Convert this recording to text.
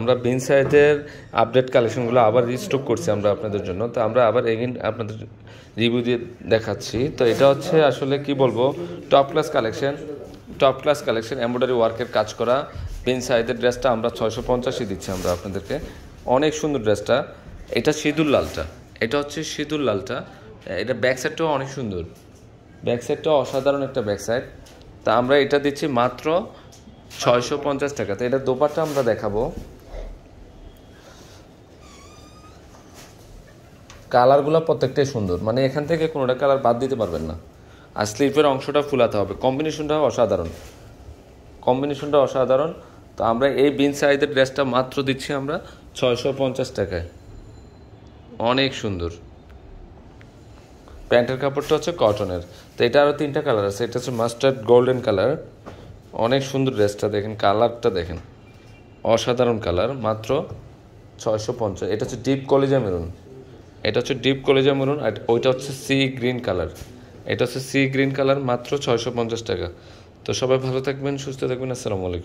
আমরা বিন সাইটের আপডেট কালেকশনগুলো আবার রিস্টক করছি আমরা আপনাদের জন্য তো আমরা আবার এগেন আপনাদের রিভিউ দিয়ে দেখাচ্ছি তো এটা হচ্ছে আসলে কি বলবো top class collection top class collection embroidery ওয়ার্কের কাজ করা বিন সাইডের ড্রেসটা আমরা ছয়শো পঞ্চাশে দিচ্ছি আমরা আপনাদেরকে অনেক সুন্দর ড্রেসটা এটা সিঁদুর লালটা এটা হচ্ছে সিঁদুর লালটা এটা ব্যাক সাইডটাও অনেক সুন্দর ব্যাক সাইডটাও অসাধারণ একটা ব্যাক সাইড তা আমরা এটা দিচ্ছি মাত্র ছয়শো পঞ্চাশ টাকাতে এটা দোপাটা আমরা দেখাবো কালারগুলো প্রত্যেকটাই সুন্দর মানে এখান থেকে কোনোটা কালার বাদ দিতে পারবেন না আর স্লিপের অংশটা ফুলাতে হবে কম্বিনেশনটা অসাধারণ কম্বিনেশনটা অসাধারণ তো আমরা এই বিন সাইজের ড্রেসটা মাত্র দিচ্ছি আমরা ছয়শো পঞ্চাশ টাকায় অনেক সুন্দর প্যান্টের কাপড়টা হচ্ছে কটনের তো এটা আরও তিনটা কালার আছে এটা হচ্ছে মাস্টার্ড গোল্ডেন কালার অনেক সুন্দর ড্রেসটা দেখেন কালারটা দেখেন অসাধারণ কালার মাত্র ছয়শো পঞ্চাশ এটা হচ্ছে ডিপ কলিজা মেরুন এটা হচ্ছে ডিপ কলেজা মরুন আর ওইটা হচ্ছে সি গ্রিন কালার এটা হচ্ছে সি গ্রিন কালার মাত্র ছয়শো পঞ্চাশ টাকা তো সবাই ভালো থাকবেন সুস্থ থাকবেন আসসালামু আলাইকুম